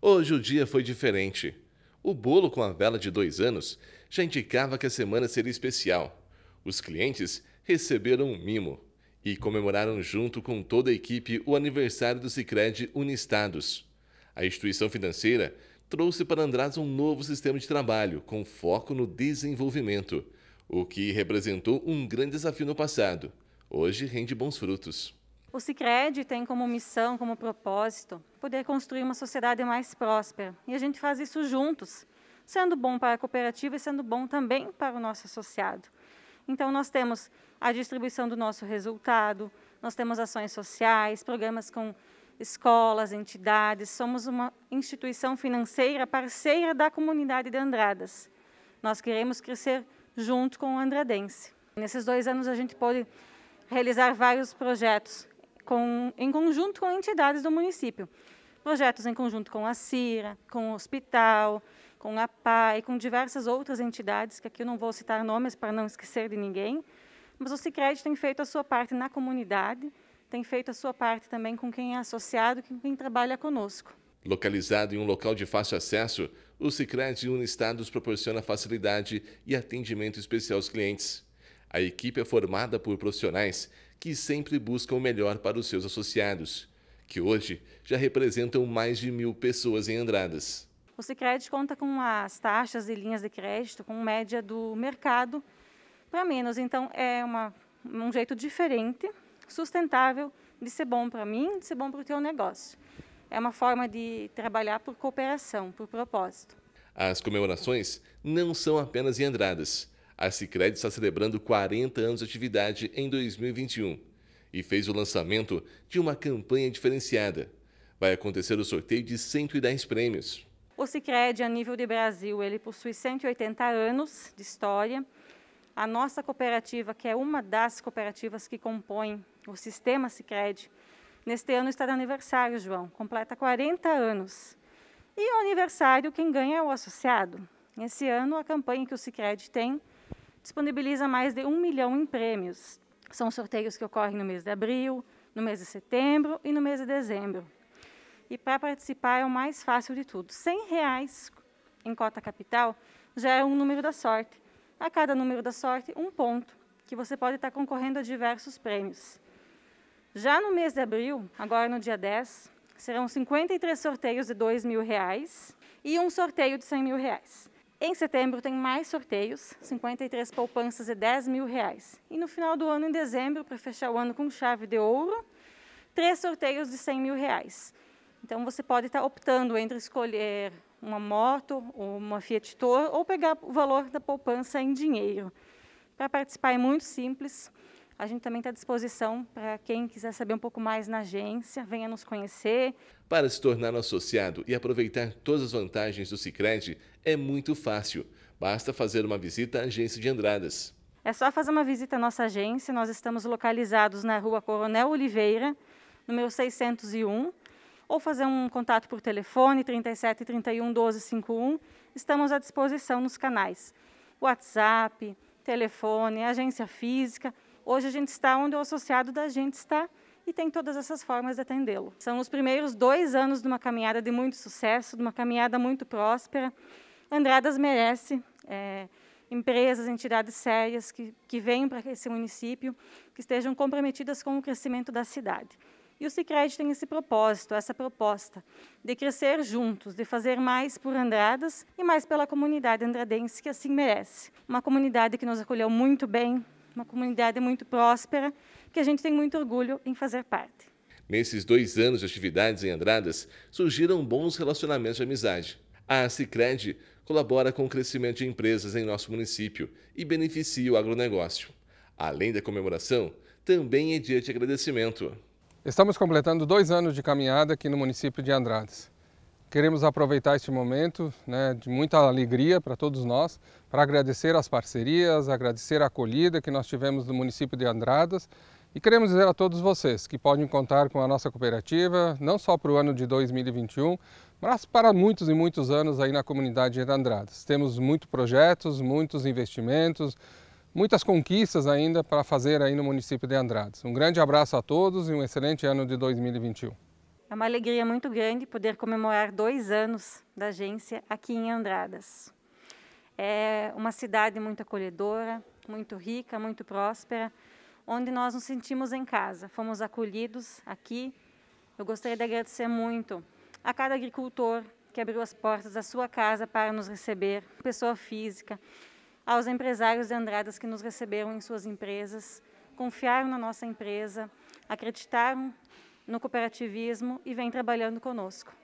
Hoje o dia foi diferente. O bolo com a vela de dois anos já indicava que a semana seria especial. Os clientes receberam um mimo e comemoraram junto com toda a equipe o aniversário do Cicred Unistados. A instituição financeira trouxe para Andradas um novo sistema de trabalho com foco no desenvolvimento, o que representou um grande desafio no passado. Hoje rende bons frutos. O CICRED tem como missão, como propósito, poder construir uma sociedade mais próspera. E a gente faz isso juntos, sendo bom para a cooperativa e sendo bom também para o nosso associado. Então nós temos a distribuição do nosso resultado, nós temos ações sociais, programas com escolas, entidades, somos uma instituição financeira parceira da comunidade de Andradas. Nós queremos crescer junto com o Andradense. Nesses dois anos a gente pôde realizar vários projetos com, em conjunto com entidades do município. Projetos em conjunto com a CIRA, com o hospital, com a PAI, com diversas outras entidades, que aqui eu não vou citar nomes para não esquecer de ninguém, mas o Sicredi tem feito a sua parte na comunidade, tem feito a sua parte também com quem é associado, com quem trabalha conosco. Localizado em um local de fácil acesso, o Sicredi Unistados proporciona facilidade e atendimento especial aos clientes. A equipe é formada por profissionais que sempre buscam o melhor para os seus associados, que hoje já representam mais de mil pessoas em Andradas. O Sicredi conta com as taxas e linhas de crédito com média do mercado para menos. Então é uma, um jeito diferente, sustentável de ser bom para mim, de ser bom para o teu negócio. É uma forma de trabalhar por cooperação, por propósito. As comemorações não são apenas em Andradas. A Sicredi está celebrando 40 anos de atividade em 2021 e fez o lançamento de uma campanha diferenciada. Vai acontecer o sorteio de 110 prêmios. O Sicredi a nível de Brasil, ele possui 180 anos de história. A nossa cooperativa, que é uma das cooperativas que compõem o sistema Sicredi, neste ano está de aniversário, João, completa 40 anos. E o aniversário quem ganha é o associado. Esse ano a campanha que o Sicredi tem disponibiliza mais de um milhão em prêmios. São sorteios que ocorrem no mês de abril, no mês de setembro e no mês de dezembro. E para participar é o mais fácil de tudo. R$ reais em cota capital já é um número da sorte. A cada número da sorte, um ponto, que você pode estar concorrendo a diversos prêmios. Já no mês de abril, agora no dia 10, serão 53 sorteios de R$ mil e um sorteio de R$ mil. Em setembro tem mais sorteios, 53 poupanças e 10 mil reais. E no final do ano, em dezembro, para fechar o ano com chave de ouro, três sorteios de 100 mil reais. Então você pode estar optando entre escolher uma moto ou uma Fiat Toro ou pegar o valor da poupança em dinheiro. Para participar é muito simples. A gente também está à disposição para quem quiser saber um pouco mais na agência, venha nos conhecer. Para se tornar um associado e aproveitar todas as vantagens do Sicredi é muito fácil. Basta fazer uma visita à agência de Andradas. É só fazer uma visita à nossa agência. Nós estamos localizados na Rua Coronel Oliveira, número 601, ou fazer um contato por telefone 37 31 1251. Estamos à disposição nos canais WhatsApp, telefone, agência física. Hoje a gente está onde o associado da gente está e tem todas essas formas de atendê-lo. São os primeiros dois anos de uma caminhada de muito sucesso, de uma caminhada muito próspera. Andradas merece é, empresas, entidades sérias que, que venham para esse município, que estejam comprometidas com o crescimento da cidade. E o Sicredi tem esse propósito, essa proposta de crescer juntos, de fazer mais por Andradas e mais pela comunidade andradense que assim merece. Uma comunidade que nos acolheu muito bem, uma comunidade muito próspera, que a gente tem muito orgulho em fazer parte. Nesses dois anos de atividades em Andradas, surgiram bons relacionamentos de amizade. A Cicred colabora com o crescimento de empresas em nosso município e beneficia o agronegócio. Além da comemoração, também é dia de agradecimento. Estamos completando dois anos de caminhada aqui no município de Andradas. Queremos aproveitar este momento né, de muita alegria para todos nós, para agradecer as parcerias, agradecer a acolhida que nós tivemos do município de Andradas e queremos dizer a todos vocês que podem contar com a nossa cooperativa, não só para o ano de 2021, mas para muitos e muitos anos aí na comunidade de Andradas. Temos muitos projetos, muitos investimentos, muitas conquistas ainda para fazer aí no município de Andradas. Um grande abraço a todos e um excelente ano de 2021. É uma alegria muito grande poder comemorar dois anos da agência aqui em Andradas. É uma cidade muito acolhedora, muito rica, muito próspera, onde nós nos sentimos em casa. Fomos acolhidos aqui. Eu gostaria de agradecer muito a cada agricultor que abriu as portas da sua casa para nos receber, pessoa física, aos empresários de Andradas que nos receberam em suas empresas, confiaram na nossa empresa, acreditaram no cooperativismo e vem trabalhando conosco.